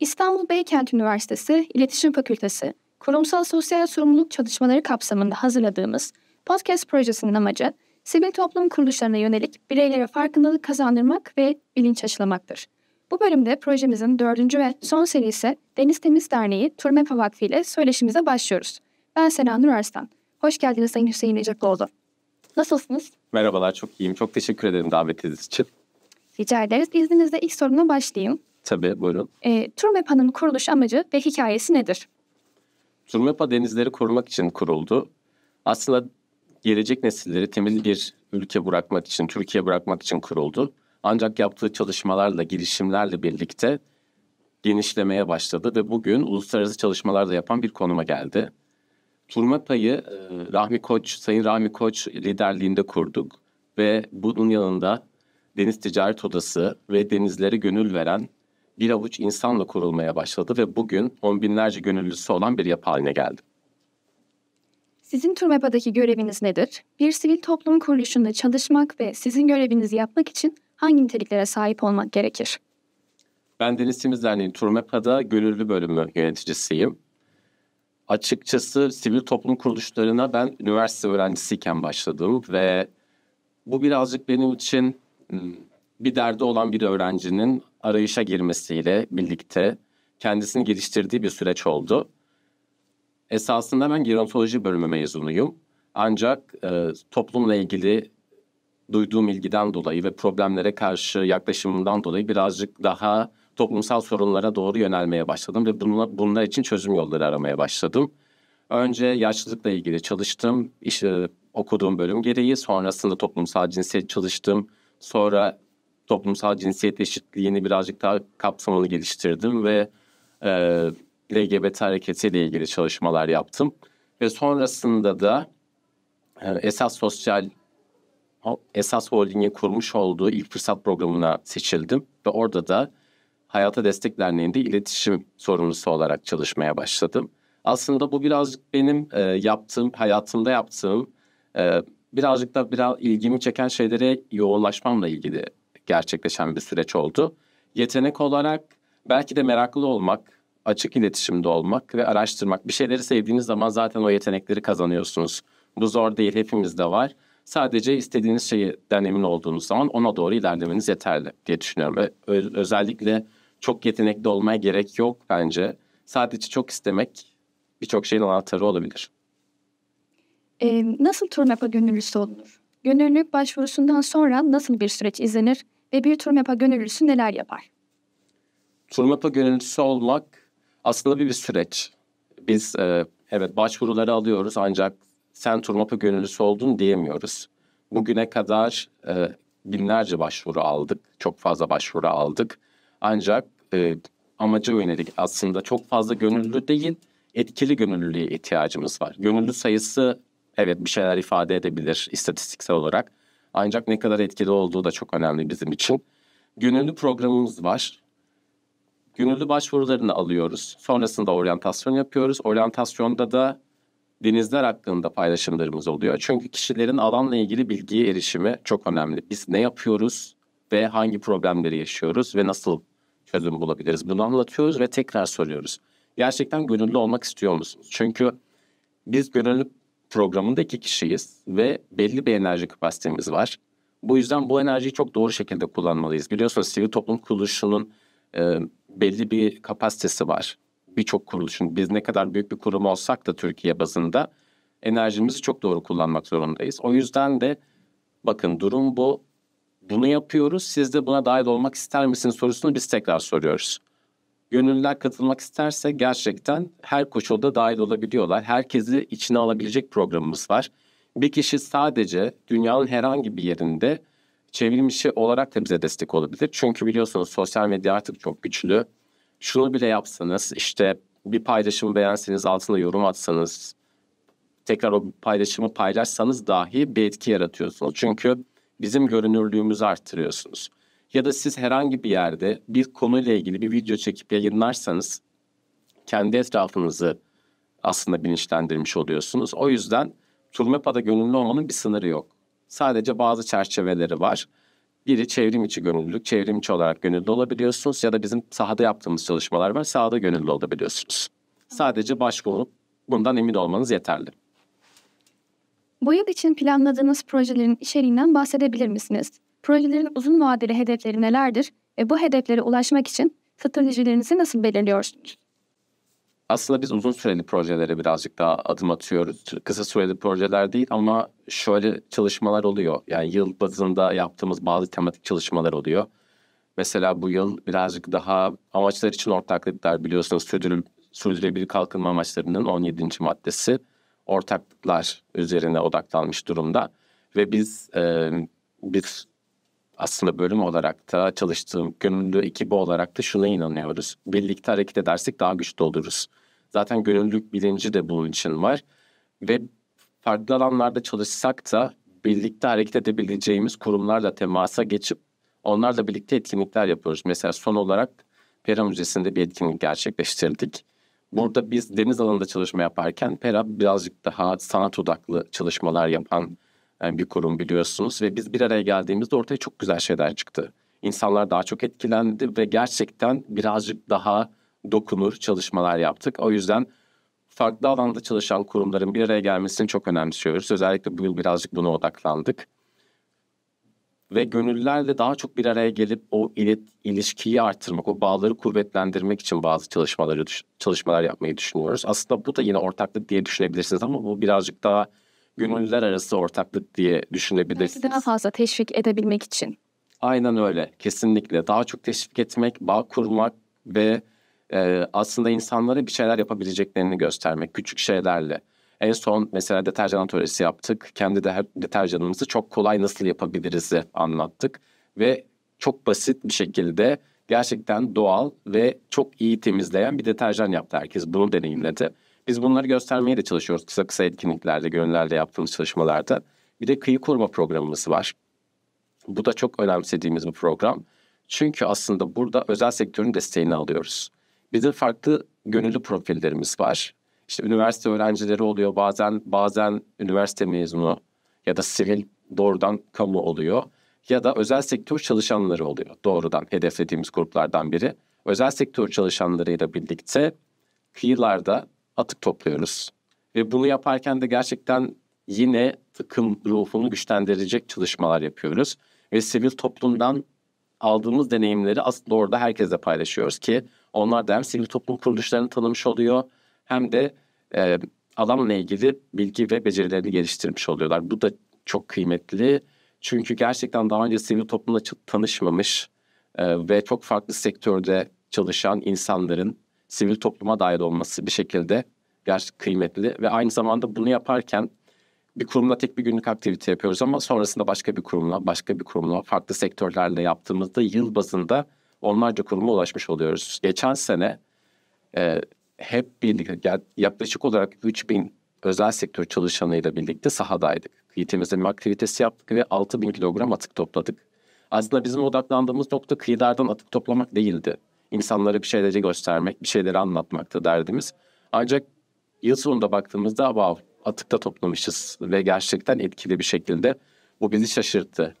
İstanbul Beykent Üniversitesi İletişim Fakültesi Kurumsal Sosyal Sorumluluk Çalışmaları kapsamında hazırladığımız podcast projesinin amacı sivil toplum kuruluşlarına yönelik bireylere farkındalık kazandırmak ve bilinç aşılamaktır. Bu bölümde projemizin dördüncü ve son serisi Deniz Temiz Derneği Turmepa Vakfı ile söyleşimize başlıyoruz. Ben Sena Nur Arslan. Hoş geldiniz Sayın Hüseyin Ecekoğlu. Nasılsınız? Merhabalar, çok iyiyim. Çok teşekkür ederim davetiniz için. Rica ederiz. İzninizle ilk sorumla başlayayım. Tabii buyurun. E, Turmepa'nın kuruluş amacı ve hikayesi nedir? Turmepa denizleri korumak için kuruldu. Aslında gelecek nesilleri temiz bir ülke bırakmak için, Türkiye bırakmak için kuruldu. Ancak yaptığı çalışmalarla, girişimlerle birlikte genişlemeye başladı ve bugün uluslararası çalışmalar da yapan bir konuma geldi. Turmepa'yı e, Rahmi Koç, Sayın Rahmi Koç liderliğinde kurduk ve bunun yanında Deniz Ticaret Odası ve denizlere gönül veren bir avuç insanla kurulmaya başladı ve bugün on binlerce gönüllüsü olan bir yapı haline geldi. Sizin TÜRMEPA'daki göreviniz nedir? Bir sivil toplum kuruluşunda çalışmak ve sizin görevinizi yapmak için hangi niteliklere sahip olmak gerekir? Ben Deniz Temiz Derneği TURMEPA'da gönüllü bölümü yöneticisiyim. Açıkçası sivil toplum kuruluşlarına ben üniversite öğrencisiyken başladım ve bu birazcık benim için hmm, bir derdi olan bir öğrencinin arayışa girmesiyle birlikte kendisini geliştirdiği bir süreç oldu. Esasında ben gerontoloji bölümü mezunuyum. Ancak e, toplumla ilgili duyduğum ilgiden dolayı ve problemlere karşı yaklaşımından dolayı birazcık daha toplumsal sorunlara doğru yönelmeye başladım ve bunlar, bunlar için çözüm yolları aramaya başladım. Önce yaşlılıkla ilgili çalıştım, işte okuduğum bölüm gereği, sonrasında toplumsal cinsiyet çalıştım, sonra toplumsal cinsiyet eşitliğini birazcık daha kapsamlı geliştirdim ve e, LGBT hareketiyle ilgili çalışmalar yaptım. Ve sonrasında da e, esas sosyal esas holdingi kurmuş olduğu ilk fırsat programına seçildim ve orada da Hayata Destek Derneği'nde iletişim sorumlusu olarak çalışmaya başladım. Aslında bu birazcık benim e, yaptığım, hayatımda yaptığım, e, birazcık da biraz ilgimi çeken şeylere yoğunlaşmamla ilgili gerçekleşen bir süreç oldu. Yetenek olarak belki de meraklı olmak, açık iletişimde olmak ve araştırmak. Bir şeyleri sevdiğiniz zaman zaten o yetenekleri kazanıyorsunuz. Bu zor değil, hepimizde var. Sadece istediğiniz şeyden emin olduğunuz zaman ona doğru ilerlemeniz yeterli diye düşünüyorum. Ve özellikle çok yetenekli olmaya gerek yok bence. Sadece çok istemek birçok şeyin anahtarı olabilir. Ee, nasıl Turnap'a gönüllüsü olunur? Gönüllülük başvurusundan sonra nasıl bir süreç izlenir ve bir Turmapa gönüllüsü neler yapar? Turmapa gönüllüsü olmak aslında bir, bir süreç. Biz e, evet başvuruları alıyoruz ancak sen Turmapa gönüllüsü oldun diyemiyoruz. Bugüne kadar e, binlerce başvuru aldık. Çok fazla başvuru aldık. Ancak e, amaca yönelik aslında çok fazla gönüllü değil, etkili gönüllülüğe ihtiyacımız var. Gönüllü sayısı evet bir şeyler ifade edebilir istatistiksel olarak. Ancak ne kadar etkili olduğu da çok önemli bizim için. Gönüllü programımız var. Gönüllü başvurularını alıyoruz. Sonrasında oryantasyon yapıyoruz. Oryantasyonda da denizler hakkında paylaşımlarımız oluyor. Çünkü kişilerin alanla ilgili bilgiye erişimi çok önemli. Biz ne yapıyoruz ve hangi problemleri yaşıyoruz ve nasıl çözüm bulabiliriz? Bunu anlatıyoruz ve tekrar soruyoruz. Gerçekten gönüllü olmak istiyor musunuz? Çünkü biz gönüllü programında iki kişiyiz ve belli bir enerji kapasitemiz var. Bu yüzden bu enerjiyi çok doğru şekilde kullanmalıyız. Biliyorsunuz sivil toplum kuruluşunun e, belli bir kapasitesi var. Birçok kuruluşun biz ne kadar büyük bir kurum olsak da Türkiye bazında enerjimizi çok doğru kullanmak zorundayız. O yüzden de bakın durum bu. Bunu yapıyoruz. Siz de buna dahil olmak ister misiniz sorusunu biz tekrar soruyoruz gönüllüler katılmak isterse gerçekten her koşulda dahil olabiliyorlar. Herkesi içine alabilecek programımız var. Bir kişi sadece dünyanın herhangi bir yerinde çevrilmişi olarak da bize destek olabilir. Çünkü biliyorsunuz sosyal medya artık çok güçlü. Şunu bile yapsanız işte bir paylaşımı beğenseniz altına yorum atsanız tekrar o paylaşımı paylaşsanız dahi bir etki yaratıyorsunuz. Çünkü bizim görünürlüğümüzü arttırıyorsunuz. Ya da siz herhangi bir yerde bir konuyla ilgili bir video çekip yayınlarsanız kendi etrafınızı aslında bilinçlendirmiş oluyorsunuz. O yüzden Turmepa'da gönüllü olmanın bir sınırı yok. Sadece bazı çerçeveleri var. Biri çevrim içi gönüllülük, çevrim içi olarak gönüllü olabiliyorsunuz ya da bizim sahada yaptığımız çalışmalar var, sahada gönüllü olabiliyorsunuz. Sadece başvurup bundan emin olmanız yeterli. Bu yıl için planladığınız projelerin içeriğinden bahsedebilir misiniz? Projelerin uzun vadeli hedefleri nelerdir ve bu hedeflere ulaşmak için stratejilerinizi nasıl belirliyorsunuz? Aslında biz uzun süreli projelere birazcık daha adım atıyoruz. Kısa süreli projeler değil ama şöyle çalışmalar oluyor. Yani yıl bazında yaptığımız bazı tematik çalışmalar oluyor. Mesela bu yıl birazcık daha amaçlar için ortaklıklar biliyorsunuz sürdürül sürdürülebilir kalkınma amaçlarının 17. maddesi ortaklıklar üzerine odaklanmış durumda. Ve biz e, bir aslında bölüm olarak da çalıştığım gönüllü ekibi olarak da şuna inanıyoruz. Birlikte hareket edersek daha güçlü oluruz. Zaten gönüllülük bilinci de bunun için var. Ve farklı alanlarda çalışsak da birlikte hareket edebileceğimiz kurumlarla temasa geçip onlarla birlikte etkinlikler yapıyoruz. Mesela son olarak Pera Müzesi'nde bir etkinlik gerçekleştirdik. Burada biz deniz alanında çalışma yaparken Pera birazcık daha sanat odaklı çalışmalar yapan yani bir kurum biliyorsunuz ve biz bir araya geldiğimizde ortaya çok güzel şeyler çıktı. İnsanlar daha çok etkilendi ve gerçekten birazcık daha dokunur çalışmalar yaptık. O yüzden farklı alanda çalışan kurumların bir araya gelmesini çok önemsiyoruz. Özellikle bu yıl birazcık buna odaklandık. Ve gönüllerle daha çok bir araya gelip o ilet, ilişkiyi artırmak, o bağları kuvvetlendirmek için bazı çalışmaları çalışmalar yapmayı düşünüyoruz. Aslında bu da yine ortaklık diye düşünebilirsiniz ama bu birazcık daha gönüller arası ortaklık diye düşünebiliriz. Daha fazla teşvik edebilmek için. Aynen öyle. Kesinlikle. Daha çok teşvik etmek, bağ kurmak ve e, aslında insanlara bir şeyler yapabileceklerini göstermek küçük şeylerle. En son mesela deterjan atölyesi yaptık. Kendi de deterjanımızı çok kolay nasıl yapabiliriz anlattık. Ve çok basit bir şekilde gerçekten doğal ve çok iyi temizleyen bir deterjan yaptı herkes. Bunu deneyimledi. Biz bunları göstermeye de çalışıyoruz kısa kısa etkinliklerde, gönüllerde yaptığımız çalışmalarda. Bir de kıyı koruma programımız var. Bu da çok önemsediğimiz bir program. Çünkü aslında burada özel sektörün desteğini alıyoruz. Bizim farklı gönüllü profillerimiz var. İşte üniversite öğrencileri oluyor bazen bazen üniversite mezunu ya da sivil doğrudan kamu oluyor ya da özel sektör çalışanları oluyor doğrudan hedeflediğimiz gruplardan biri. Özel sektör çalışanlarıyla birlikte kıyılarda atık topluyoruz. Ve bunu yaparken de gerçekten yine takım ruhunu güçlendirecek çalışmalar yapıyoruz. Ve sivil toplumdan aldığımız deneyimleri aslında orada herkese paylaşıyoruz ki onlar da hem sivil toplum kuruluşlarını tanımış oluyor hem de e, alanla ilgili bilgi ve becerilerini geliştirmiş oluyorlar. Bu da çok kıymetli çünkü gerçekten daha önce sivil toplumla tanışmamış e, ve çok farklı sektörde çalışan insanların sivil topluma dair olması bir şekilde gerçekten kıymetli ve aynı zamanda bunu yaparken bir kurumla tek bir günlük aktivite yapıyoruz ama sonrasında başka bir kurumla, başka bir kurumla, farklı sektörlerle yaptığımızda yıl bazında onlarca kuruma ulaşmış oluyoruz. Geçen sene e, hep birlikte yaklaşık olarak 3000 özel sektör çalışanıyla birlikte sahadaydık. Kıyı temizleme aktivitesi yaptık ve 6000 kilogram atık topladık. Aslında bizim odaklandığımız nokta kıyılardan atık toplamak değildi insanlara bir şeyleri göstermek, bir şeyleri anlatmakta derdimiz. Ancak yıl sonunda baktığımızda wow, atıkta toplamışız ve gerçekten etkili bir şekilde bu bizi şaşırttı.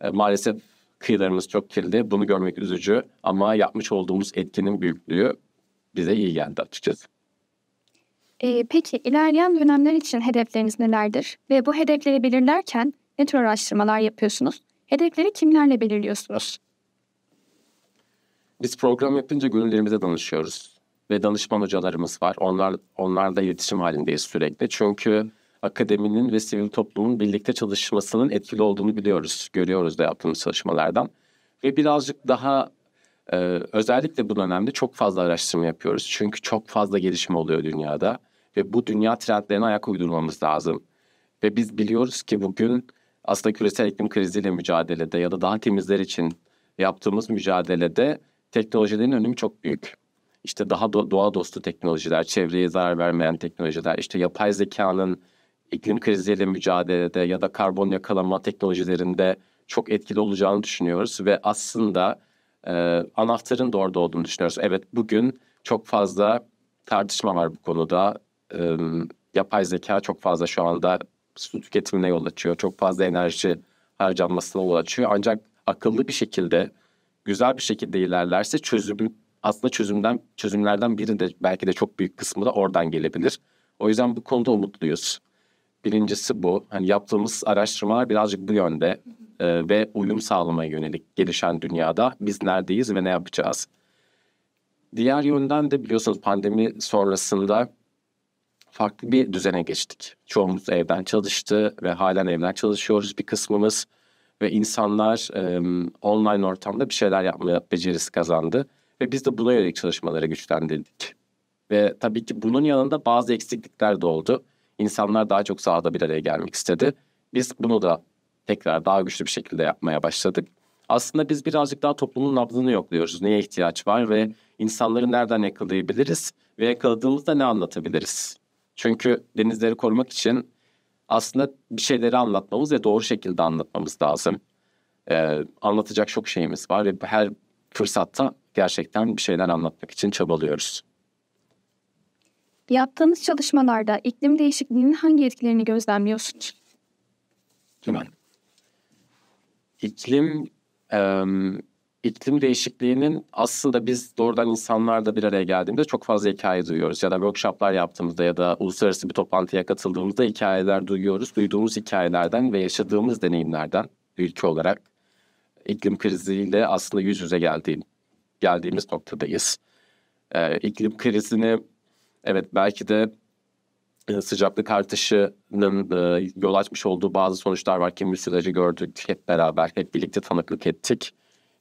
E, maalesef kıyılarımız çok kirli. Bunu görmek üzücü ama yapmış olduğumuz etkinin büyüklüğü bize iyi geldi açıkçası. E, peki ilerleyen dönemler için hedefleriniz nelerdir? Ve bu hedefleri belirlerken ne tür araştırmalar yapıyorsunuz? Hedefleri kimlerle belirliyorsunuz? Biz program yapınca gönüllerimize danışıyoruz. Ve danışman hocalarımız var. Onlar, onlarla iletişim halindeyiz sürekli. Çünkü akademinin ve sivil toplumun birlikte çalışmasının etkili olduğunu biliyoruz. Görüyoruz da yaptığımız çalışmalardan. Ve birazcık daha e, özellikle bu dönemde çok fazla araştırma yapıyoruz. Çünkü çok fazla gelişme oluyor dünyada. Ve bu dünya trendlerine ayak uydurmamız lazım. Ve biz biliyoruz ki bugün aslında küresel iklim kriziyle mücadelede ya da daha temizler için yaptığımız mücadelede teknolojilerin önemi çok büyük. İşte daha doğa dostu teknolojiler, çevreye zarar vermeyen teknolojiler, işte yapay zekanın iklim kriziyle mücadelede ya da karbon yakalama teknolojilerinde çok etkili olacağını düşünüyoruz ve aslında e, anahtarın da orada olduğunu düşünüyoruz. Evet bugün çok fazla tartışma var bu konuda. E, yapay zeka çok fazla şu anda su tüketimine yol açıyor. Çok fazla enerji harcanmasına yol açıyor. Ancak akıllı bir şekilde güzel bir şekilde ilerlerse çözüm aslında çözümden çözümlerden biri de belki de çok büyük kısmı da oradan gelebilir. O yüzden bu konuda umutluyuz. Birincisi bu. Hani yaptığımız araştırmalar birazcık bu yönde ee, ve uyum sağlamaya yönelik gelişen dünyada biz neredeyiz ve ne yapacağız? Diğer yönden de biliyorsunuz pandemi sonrasında farklı bir düzene geçtik. Çoğumuz evden çalıştı ve halen evden çalışıyoruz bir kısmımız ve insanlar e, online ortamda bir şeyler yapmaya becerisi kazandı ve biz de buna yönelik çalışmalara güçlendirdik. Ve tabii ki bunun yanında bazı eksiklikler de oldu. İnsanlar daha çok sahada bir araya gelmek istedi. Biz bunu da tekrar daha güçlü bir şekilde yapmaya başladık. Aslında biz birazcık daha toplumun nabzını yokluyoruz. Neye ihtiyaç var ve insanları nereden yakalayabiliriz ve yakaladığımızda ne anlatabiliriz? Çünkü denizleri korumak için aslında bir şeyleri anlatmamız ve doğru şekilde anlatmamız lazım. Ee, anlatacak çok şeyimiz var ve her fırsatta gerçekten bir şeyler anlatmak için çabalıyoruz. Yaptığınız çalışmalarda iklim değişikliğinin hangi etkilerini gözlemliyorsunuz? Hemen. İklim iklim değişikliğinin aslında biz doğrudan insanlarda bir araya geldiğimizde çok fazla hikaye duyuyoruz. Ya da workshoplar yaptığımızda ya da uluslararası bir toplantıya katıldığımızda hikayeler duyuyoruz. Duyduğumuz hikayelerden ve yaşadığımız deneyimlerden ülke olarak iklim kriziyle aslında yüz yüze geldiğim, geldiğimiz noktadayız. Ee, iklim krizini evet belki de e, sıcaklık artışının e, yol açmış olduğu bazı sonuçlar var ki bir süreci gördük hep beraber, hep birlikte tanıklık ettik.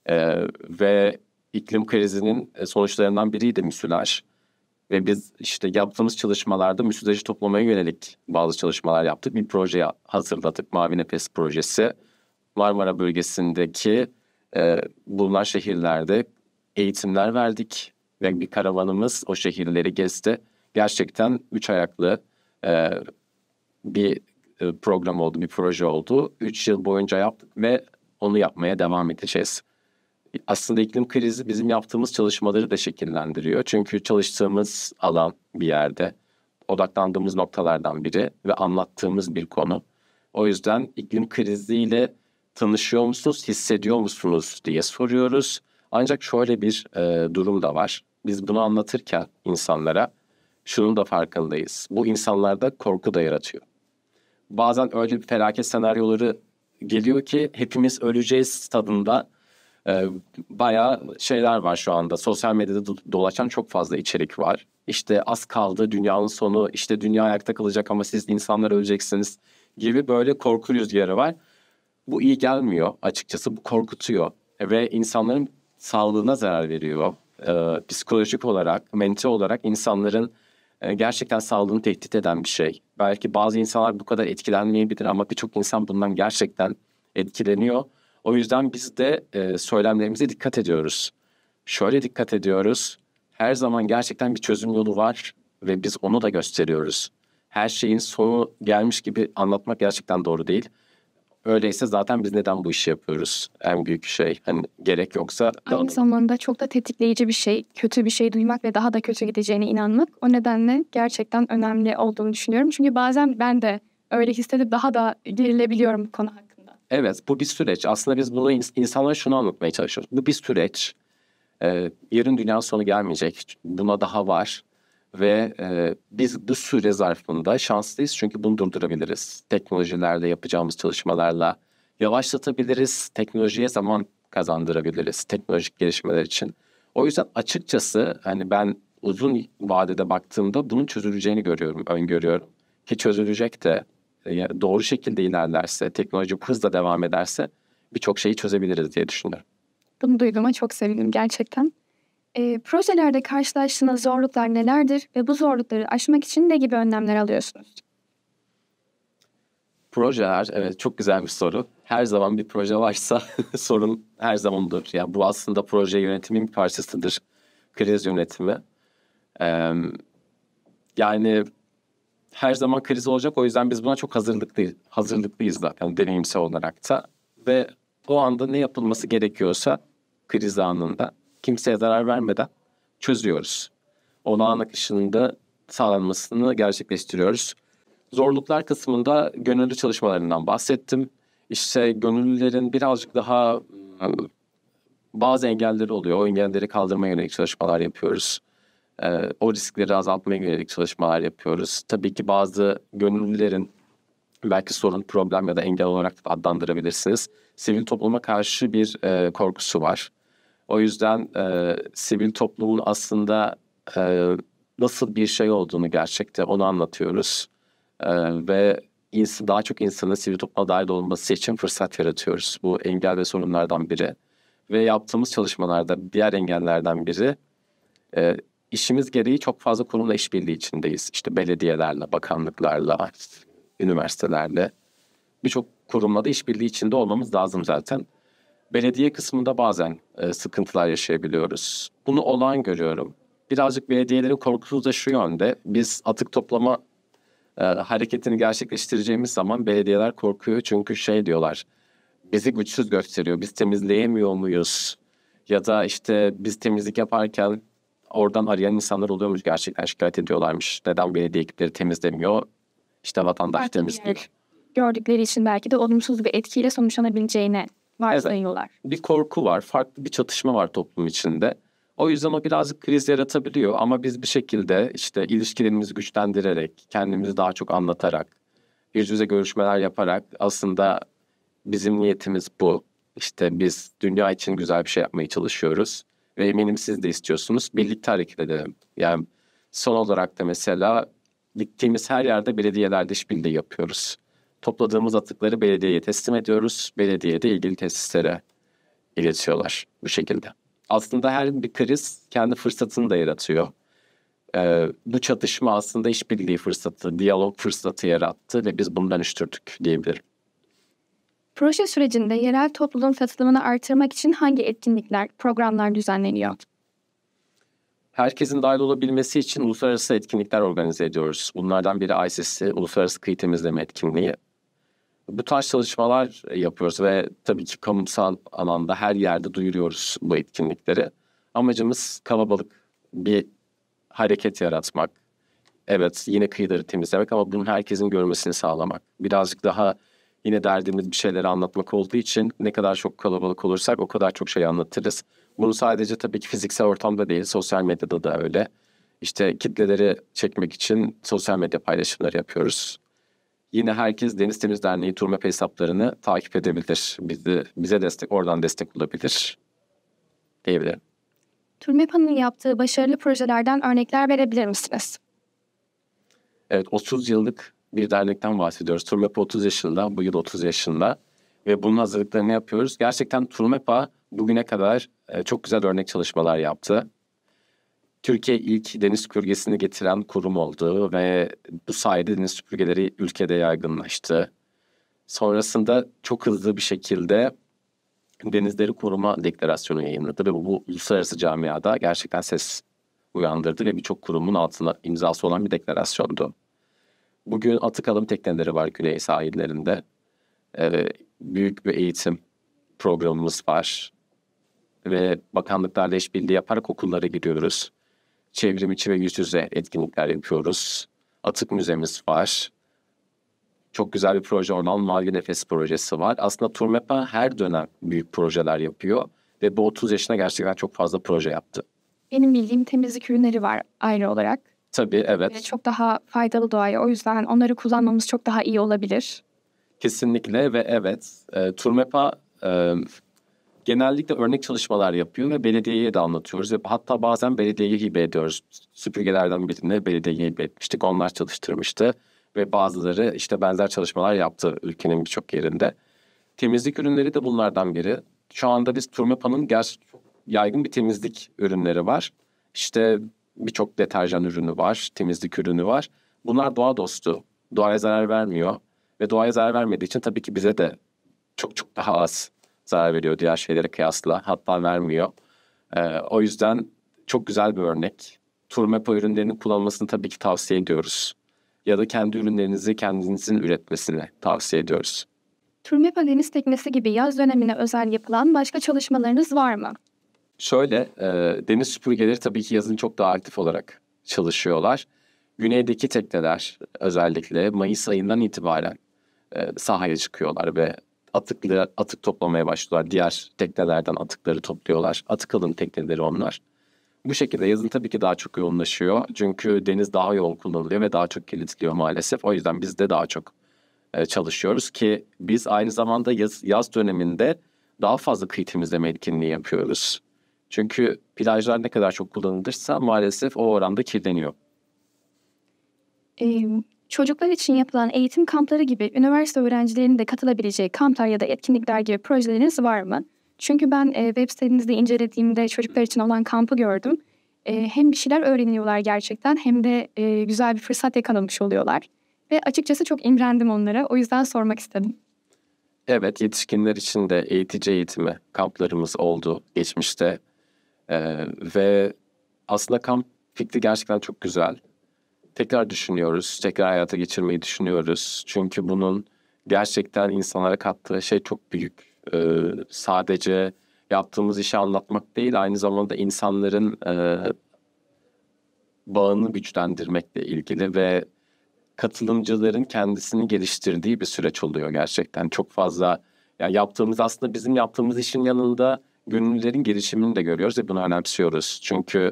Ee, ve iklim krizinin e, sonuçlarından biriydi müsilaj. Ve biz işte yaptığımız çalışmalarda müsilajı toplamaya yönelik bazı çalışmalar yaptık. Bir proje hazırladık. Mavi Nefes projesi. Marmara bölgesindeki e, bulunan şehirlerde eğitimler verdik. Ve bir karavanımız o şehirleri gezdi. Gerçekten üç ayaklı e, bir e, program oldu, bir proje oldu. Üç yıl boyunca yaptık ve onu yapmaya devam edeceğiz aslında iklim krizi bizim yaptığımız çalışmaları da şekillendiriyor. Çünkü çalıştığımız alan bir yerde, odaklandığımız noktalardan biri ve anlattığımız bir konu. O yüzden iklim kriziyle tanışıyor musunuz, hissediyor musunuz diye soruyoruz. Ancak şöyle bir e, durum da var. Biz bunu anlatırken insanlara şunun da farkındayız. Bu insanlarda korku da yaratıyor. Bazen öyle bir felaket senaryoları geliyor ki hepimiz öleceğiz tadında e, bayağı şeyler var şu anda. Sosyal medyada dolaşan çok fazla içerik var. İşte az kaldı dünyanın sonu, işte dünya ayakta kalacak ama siz insanlar öleceksiniz gibi böyle korku rüzgarı var. Bu iyi gelmiyor açıkçası. Bu korkutuyor ve insanların sağlığına zarar veriyor. E, psikolojik olarak, mental olarak insanların e, gerçekten sağlığını tehdit eden bir şey. Belki bazı insanlar bu kadar etkilenmeyebilir ama birçok insan bundan gerçekten etkileniyor o yüzden biz de e, söylemlerimize dikkat ediyoruz. Şöyle dikkat ediyoruz. Her zaman gerçekten bir çözüm yolu var ve biz onu da gösteriyoruz. Her şeyin sonu gelmiş gibi anlatmak gerçekten doğru değil. Öyleyse zaten biz neden bu işi yapıyoruz? En büyük şey. Hani gerek yoksa... Aynı zamanda çok da tetikleyici bir şey. Kötü bir şey duymak ve daha da kötü gideceğine inanmak. O nedenle gerçekten önemli olduğunu düşünüyorum. Çünkü bazen ben de öyle hissedip daha da gerilebiliyorum bu konu hakkında. Evet bu bir süreç. Aslında biz bunu insanlara şunu anlatmaya çalışıyoruz. Bu bir süreç. Ee, yarın dünya sonu gelmeyecek. Buna daha var. Ve e, biz bu süre zarfında şanslıyız çünkü bunu durdurabiliriz. Teknolojilerle yapacağımız çalışmalarla yavaşlatabiliriz. Teknolojiye zaman kazandırabiliriz teknolojik gelişmeler için. O yüzden açıkçası hani ben uzun vadede baktığımda bunun çözüleceğini görüyorum, öngörüyorum. Ki çözülecek de doğru şekilde ilerlerse, teknoloji hızla devam ederse birçok şeyi çözebiliriz diye düşünüyorum. Bunu duyduğuma çok sevindim gerçekten. E, projelerde karşılaştığınız zorluklar nelerdir ve bu zorlukları aşmak için ne gibi önlemler alıyorsunuz? Projeler, evet çok güzel bir soru. Her zaman bir proje varsa sorun her zamandır. olur. Yani bu aslında proje yönetimin bir parçasıdır. Kriz yönetimi. Ee, yani her zaman kriz olacak. O yüzden biz buna çok hazırlıklıyız. Hazırlıklıyız zaten deneyimsel olarak da. Ve o anda ne yapılması gerekiyorsa kriz anında kimseye zarar vermeden çözüyoruz. Olağan akışında sağlanmasını gerçekleştiriyoruz. Zorluklar kısmında gönüllü çalışmalarından bahsettim. İşte gönüllülerin birazcık daha ıı, bazı engelleri oluyor. O engelleri kaldırmaya yönelik çalışmalar yapıyoruz e, o riskleri azaltmaya yönelik çalışmalar yapıyoruz. Tabii ki bazı gönüllülerin belki sorun, problem ya da engel olarak adlandırabilirsiniz. Sivil topluma karşı bir e, korkusu var. O yüzden e, sivil toplumun aslında e, nasıl bir şey olduğunu gerçekte onu anlatıyoruz. E, ve insan daha çok insanın sivil topluma dahil olması için fırsat yaratıyoruz. Bu engel ve sorunlardan biri. Ve yaptığımız çalışmalarda diğer engellerden biri e, işimiz gereği çok fazla kurumla işbirliği içindeyiz. İşte belediyelerle, bakanlıklarla, üniversitelerle birçok kurumla da işbirliği içinde olmamız lazım zaten. Belediye kısmında bazen e, sıkıntılar yaşayabiliyoruz. Bunu olağan görüyorum. Birazcık belediyelerin korkusu da şu yönde. Biz atık toplama e, hareketini gerçekleştireceğimiz zaman belediyeler korkuyor. Çünkü şey diyorlar, bizi güçsüz gösteriyor. Biz temizleyemiyor muyuz? Ya da işte biz temizlik yaparken Oradan arayan insanlar oluyormuş gerçekten şikayet ediyorlarmış. Neden belediye ekipleri temizlemiyor? İşte vatandaş Farklı temizliyor. E, gördükleri için belki de olumsuz bir etkiyle sonuçlanabileceğine varsayıyorlar. Bir korku var, farklı bir çatışma var toplum içinde. O yüzden o birazcık kriz yaratabiliyor ama biz bir şekilde işte ilişkilerimizi güçlendirerek, kendimizi daha çok anlatarak, yüz yüze görüşmeler yaparak aslında bizim niyetimiz bu. İşte biz dünya için güzel bir şey yapmaya çalışıyoruz. Ve eminim siz de istiyorsunuz. Birlikte hareket edelim. Yani son olarak da mesela gittiğimiz her yerde belediyelerde işbirliği yapıyoruz. Topladığımız atıkları belediyeye teslim ediyoruz. Belediye de ilgili tesislere iletiyorlar bu şekilde. Aslında her bir kriz kendi fırsatını da yaratıyor. Ee, bu çatışma aslında işbirliği fırsatı, diyalog fırsatı yarattı ve biz bunu dönüştürdük diyebilirim. Proje sürecinde yerel topluluğun katılımını artırmak için hangi etkinlikler, programlar düzenleniyor? Herkesin dahil olabilmesi için uluslararası etkinlikler organize ediyoruz. Bunlardan biri ICC, Uluslararası Kıyı Temizleme Etkinliği. Bu tarz çalışmalar e, yapıyoruz ve tabii ki kamusal alanda her yerde duyuruyoruz bu etkinlikleri. Amacımız kalabalık bir hareket yaratmak. Evet yine kıyıları temizlemek ama bunun herkesin görmesini sağlamak. Birazcık daha yine derdimiz bir şeyleri anlatmak olduğu için ne kadar çok kalabalık olursak o kadar çok şey anlatırız. Bunu sadece tabii ki fiziksel ortamda değil, sosyal medyada da öyle. İşte kitleleri çekmek için sosyal medya paylaşımları yapıyoruz. Yine herkes Deniz Temiz Derneği Turmap hesaplarını takip edebilir. Bizi, bize destek, oradan destek olabilir diyebilirim. Turmapa'nın yaptığı başarılı projelerden örnekler verebilir misiniz? Evet, 30 yıllık bir dernekten bahsediyoruz. Turmepa 30 yaşında, bu yıl 30 yaşında ve bunun hazırlıklarını yapıyoruz. Gerçekten Turmepa bugüne kadar e, çok güzel örnek çalışmalar yaptı. Türkiye ilk deniz süpürgesini getiren kurum oldu ve bu sayede deniz süpürgeleri ülkede yaygınlaştı. Sonrasında çok hızlı bir şekilde denizleri koruma deklarasyonu yayınladı ve bu, bu uluslararası camiada gerçekten ses uyandırdı ve birçok kurumun altında imzası olan bir deklarasyondu. Bugün atık alım tekneleri var güney sahillerinde. Ee, büyük bir eğitim programımız var. Ve bakanlıklarla işbirliği yaparak okullara gidiyoruz. Çevrim içi ve yüz yüze etkinlikler yapıyoruz. Atık müzemiz var. Çok güzel bir proje olan Mavi Nefes projesi var. Aslında Turmepa her dönem büyük projeler yapıyor. Ve bu 30 yaşına gerçekten çok fazla proje yaptı. Benim bildiğim temizlik ürünleri var ayrı olarak. Tabii evet. Çok daha faydalı doğaya. O yüzden onları kullanmamız çok daha iyi olabilir. Kesinlikle ve evet. E, Turmepa e, genellikle örnek çalışmalar yapıyor ve belediyeye de anlatıyoruz. Ve hatta bazen belediyeye hibe ediyoruz. Süpürgelerden birine belediyeye hibe etmiştik. Onlar çalıştırmıştı. Ve bazıları işte benzer çalışmalar yaptı ülkenin birçok yerinde. Temizlik ürünleri de bunlardan biri. Şu anda biz Turmepa'nın gerçi yaygın bir temizlik ürünleri var. İşte birçok deterjan ürünü var, temizlik ürünü var. Bunlar doğa dostu. Doğaya zarar vermiyor. Ve doğaya zarar vermediği için tabii ki bize de çok çok daha az zarar veriyor diğer şeylere kıyasla. Hatta vermiyor. Ee, o yüzden çok güzel bir örnek. Turmepo ürünlerinin kullanılmasını tabii ki tavsiye ediyoruz. Ya da kendi ürünlerinizi kendinizin üretmesini tavsiye ediyoruz. Turmepa deniz teknesi gibi yaz dönemine özel yapılan başka çalışmalarınız var mı? Şöyle e, deniz süpürgeleri tabii ki yazın çok daha aktif olarak çalışıyorlar. Güneydeki tekneler özellikle Mayıs ayından itibaren e, sahaya çıkıyorlar ve atıklı, atık toplamaya başlıyorlar. Diğer teknelerden atıkları topluyorlar. Atık alım tekneleri onlar. Bu şekilde yazın tabii ki daha çok yoğunlaşıyor. Çünkü deniz daha yoğun kullanılıyor ve daha çok kilitliyor maalesef. O yüzden biz de daha çok e, çalışıyoruz ki biz aynı zamanda yaz, yaz döneminde daha fazla kıyı temizleme etkinliği yapıyoruz. Çünkü plajlar ne kadar çok kullanılırsa maalesef o oranda kirleniyor. Ee, çocuklar için yapılan eğitim kampları gibi üniversite öğrencilerinin de katılabileceği kamplar ya da etkinlikler gibi projeleriniz var mı? Çünkü ben e, web sitenizde incelediğimde çocuklar için olan kampı gördüm. E, hem bir şeyler öğreniyorlar gerçekten hem de e, güzel bir fırsat yakalamış oluyorlar. Ve açıkçası çok imrendim onlara. O yüzden sormak istedim. Evet, yetişkinler için de eğitici eğitimi kamplarımız oldu geçmişte. Ee, ve aslında kamp fikri gerçekten çok güzel. Tekrar düşünüyoruz, tekrar hayata geçirmeyi düşünüyoruz. Çünkü bunun gerçekten insanlara kattığı şey çok büyük. Ee, sadece yaptığımız işi anlatmak değil, aynı zamanda insanların e, bağını güçlendirmekle ilgili ve katılımcıların kendisini geliştirdiği bir süreç oluyor gerçekten. Çok fazla yani yaptığımız aslında bizim yaptığımız işin yanında gönüllülerin gelişimini de görüyoruz ve bunu önemsiyoruz. Çünkü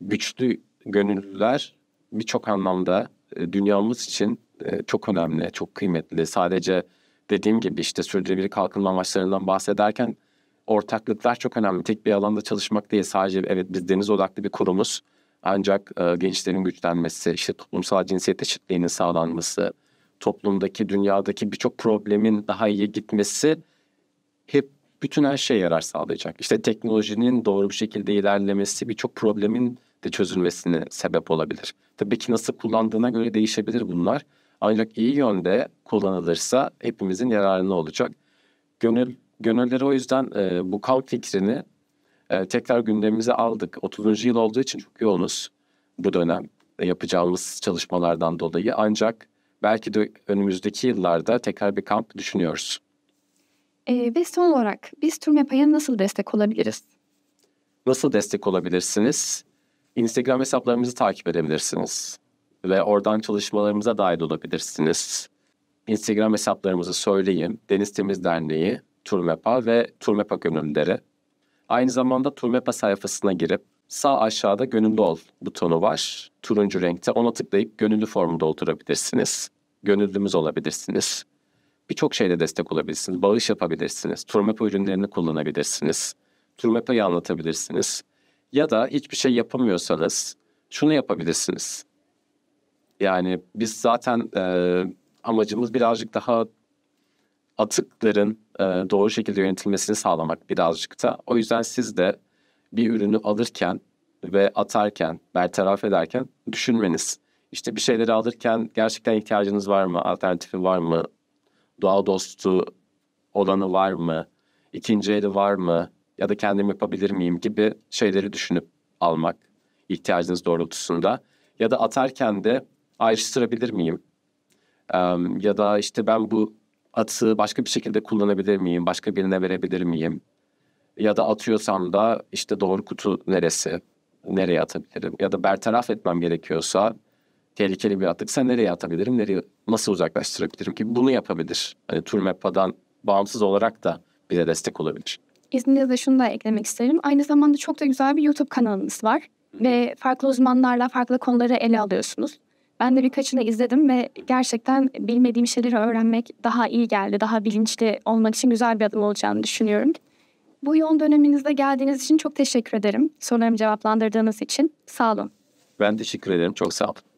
güçlü gönüllüler birçok anlamda e, dünyamız için e, çok önemli, çok kıymetli. Sadece dediğim gibi işte sürdürülebilir kalkınma amaçlarından bahsederken ortaklıklar çok önemli. Tek bir alanda çalışmak değil sadece evet biz deniz odaklı bir kurumuz. Ancak e, gençlerin güçlenmesi, işte toplumsal cinsiyet eşitliğinin sağlanması, toplumdaki, dünyadaki birçok problemin daha iyi gitmesi hep bütün her şeye yarar sağlayacak. İşte teknolojinin doğru bir şekilde ilerlemesi birçok problemin de çözülmesine sebep olabilir. Tabii ki nasıl kullandığına göre değişebilir bunlar. Ancak iyi yönde kullanılırsa hepimizin yararına olacak. Gönül, gönülleri o yüzden e, bu kalk fikrini e, tekrar gündemimize aldık. 30. yıl olduğu için çok yoğunuz bu dönem e, yapacağımız çalışmalardan dolayı. Ancak belki de önümüzdeki yıllarda tekrar bir kamp düşünüyoruz. E, ve son olarak biz TürMEPA'ya nasıl destek olabiliriz? Nasıl destek olabilirsiniz? Instagram hesaplarımızı takip edebilirsiniz ve oradan çalışmalarımıza dahil olabilirsiniz. Instagram hesaplarımızı söyleyeyim. Deniz Temiz Derneği, Turmepa ve Turmepa Gönüllüleri. Aynı zamanda Turmepa sayfasına girip sağ aşağıda gönüllü ol butonu var. Turuncu renkte ona tıklayıp gönüllü formu doldurabilirsiniz. Gönüllümüz olabilirsiniz birçok şeyle destek olabilirsiniz. Bağış yapabilirsiniz. Turmepa ürünlerini kullanabilirsiniz. Turmepa'yı anlatabilirsiniz. Ya da hiçbir şey yapamıyorsanız şunu yapabilirsiniz. Yani biz zaten e, amacımız birazcık daha atıkların e, doğru şekilde yönetilmesini sağlamak birazcık da. O yüzden siz de bir ürünü alırken ve atarken, bertaraf ederken düşünmeniz. İşte bir şeyleri alırken gerçekten ihtiyacınız var mı, alternatifi var mı doğa dostu olanı var mı? İkinci eli var mı? Ya da kendim yapabilir miyim gibi şeyleri düşünüp almak ihtiyacınız doğrultusunda. Ya da atarken de ayrıştırabilir miyim? Ee, ya da işte ben bu atı başka bir şekilde kullanabilir miyim? Başka birine verebilir miyim? Ya da atıyorsam da işte doğru kutu neresi? Nereye atabilirim? Ya da bertaraf etmem gerekiyorsa tehlikeli bir atıksa nereye atabilirim, nereye nasıl uzaklaştırabilirim ki bunu yapabilir. Hani Turmepa'dan bağımsız olarak da bize destek olabilir. İzninizle şunu da eklemek isterim. Aynı zamanda çok da güzel bir YouTube kanalınız var. Ve farklı uzmanlarla farklı konuları ele alıyorsunuz. Ben de birkaçını izledim ve gerçekten bilmediğim şeyleri öğrenmek daha iyi geldi. Daha bilinçli olmak için güzel bir adım olacağını düşünüyorum. Bu yoğun döneminizde geldiğiniz için çok teşekkür ederim. Sorularımı cevaplandırdığınız için sağ olun. Ben teşekkür ederim. Çok sağ olun.